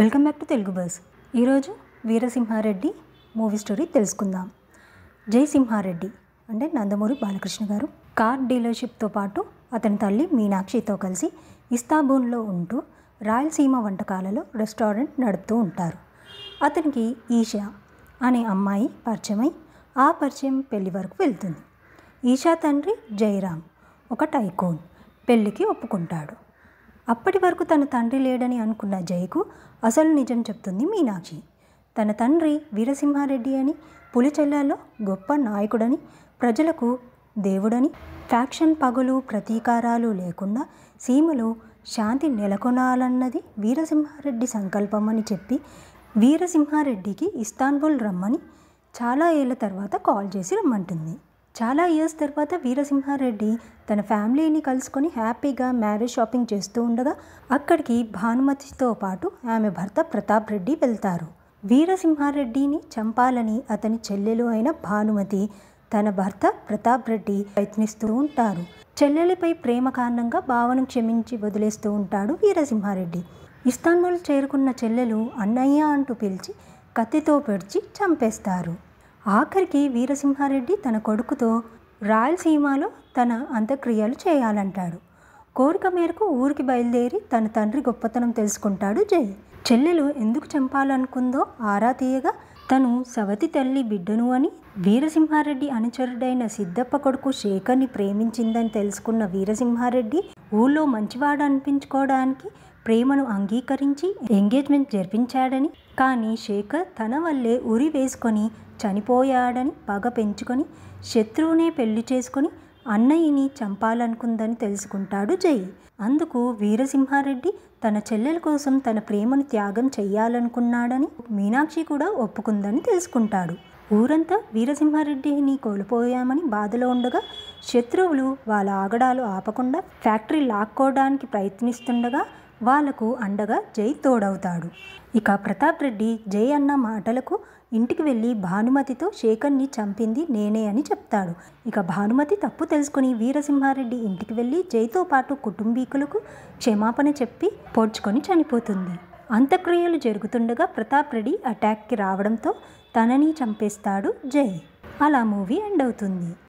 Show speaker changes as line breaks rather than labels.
welcome back to Telugu buzz ఈరోజు Veera Simha Reddy movie story తెలుసుకుందాం జయసింహారెడ్డి అంటే నందమూరి బాలకృష్ణ గారు కార్ డీలర్షిప్తో పాటు అతని తల్లి మీనాక్షితో కలిసి ఇస్తాబూన్లో ఉంటూ రాయలసీమ వంటకాలలో రెస్టారెంట్ నడుపుతూ ఉంటారు అతనికి ఈషా అనే అమ్మాయి పరిచయమై ఆ పరిచయం పెళ్లి వరకు వెళ్తుంది ఈషా తండ్రి జయరామ్ ఒక టైకోన్ పెళ్లికి ఒప్పుకుంటాడు అప్పటి వరకు తన తండ్రి లేడని అనుకున్న జయకు అసలు నిజం చెప్తుంది మీనాక్షి తన తండ్రి వీరసింహారెడ్డి అని పులిచెల్లాలో గొప్ప నాయకుడని ప్రజలకు దేవుడని ఫ్యాక్షన్ పగులు ప్రతీకారాలు లేకుండా సీమలో శాంతి నెలకొనాలన్నది వీరసింహారెడ్డి సంకల్పమని చెప్పి వీరసింహారెడ్డికి ఇస్తాన్బుల్ రమ్మని చాలా ఏళ్ళ తర్వాత కాల్ చేసి రమ్మంటుంది చాలా ఇయర్స్ తర్వాత వీరసింహారెడ్డి తన ఫ్యామిలీని కలుసుకొని హ్యాపీగా మ్యారేజ్ షాపింగ్ చేస్తూ ఉండగా అక్కడికి భానుమతితో పాటు ఆమె భర్త ప్రతాప్ రెడ్డి వెళ్తారు వీరసింహారెడ్డిని చంపాలని అతని చెల్లెలు అయిన భానుమతి తన భర్త ప్రతాప్ రెడ్డి ప్రయత్నిస్తూ ఉంటారు చెల్లెలిపై ప్రేమ కారణంగా భావను క్షమించి వదిలేస్తూ ఉంటాడు వీరసింహారెడ్డి ఇస్తాన్బుల్ చేరుకున్న చెల్లెలు అన్నయ్య అంటూ పిలిచి కత్తితో పెడిచి చంపేస్తారు ఆఖరికి వీరసింహారెడ్డి తన కొడుకుతో రాయలసీమలో తన అంత్యక్రియలు చేయాలంటాడు కోరిక మేరకు ఊరికి బయలుదేరి తన తండ్రి గొప్పతనం తెలుసుకుంటాడు జై చెల్లెలు ఎందుకు చంపాలనుకుందో ఆరా తీయగా తను సవతి తల్లి బిడ్డను అని వీరసింహారెడ్డి అనుచరుడైన సిద్దప్ప కొడుకు శేఖర్ని ప్రేమించిందని తెలుసుకున్న వీరసింహారెడ్డి ఊళ్ళో మంచివాడు అనిపించుకోవడానికి ప్రేమను అంగీకరించి ఎంగేజ్మెంట్ జరిపించాడని కానీ శేఖర్ తన వల్లే ఉరి వేసుకొని చనిపోయాడని పగ పెంచుకొని శత్రువునే పెళ్లి చేసుకొని అన్నయ్యని చంపాలనుకుందని తెలుసుకుంటాడు జై అందుకు వీరసింహారెడ్డి తన చెల్లెల కోసం తన ప్రేమను త్యాగం చెయ్యాలనుకున్నాడని మీనాక్షి కూడా ఒప్పుకుందని తెలుసుకుంటాడు ఊరంతా వీరసింహారెడ్డిని కోల్పోయామని బాధలో ఉండగా శత్రువులు వాళ్ళ ఆగడాలు ఆపకుండా ఫ్యాక్టరీ లాక్కోవడానికి ప్రయత్నిస్తుండగా వాళ్లకు అండగా జై తోడవుతాడు ఇక ప్రతాప్ రెడ్డి జై అన్న మాటలకు ఇంటికి వెళ్ళి భానుమతితో శేఖర్ని చంపింది నేనే అని చెప్తాడు ఇక భానుమతి తప్పు తెలుసుకుని వీరసింహారెడ్డి ఇంటికి వెళ్ళి జైతో పాటు కుటుంబీకులకు క్షమాపణ చెప్పి పోడ్చుకొని చనిపోతుంది అంత్యక్రియలు జరుగుతుండగా ప్రతాప్ రెడ్డి అటాక్కి రావడంతో తనని చంపేస్తాడు జై అలా మూవీ ఎండ్ అవుతుంది